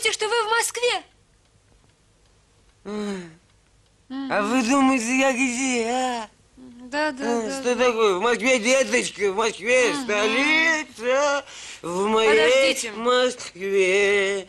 думаете, что вы в Москве? А вы думаете, я где, а? Да, да, а, да. Что да. такое? В Москве, деточка, в Москве, угу. столица, в моей Подождите. Москве.